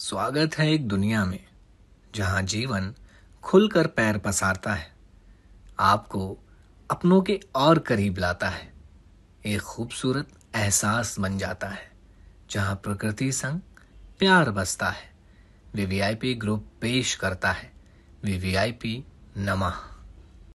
स्वागत है एक दुनिया में जहां जीवन खुलकर पैर पसारता है आपको अपनों के और करीब लाता है एक खूबसूरत एहसास बन जाता है जहां प्रकृति संग प्यार बसता है वीवीआईपी ग्रुप पेश करता है वीवीआईपी नमः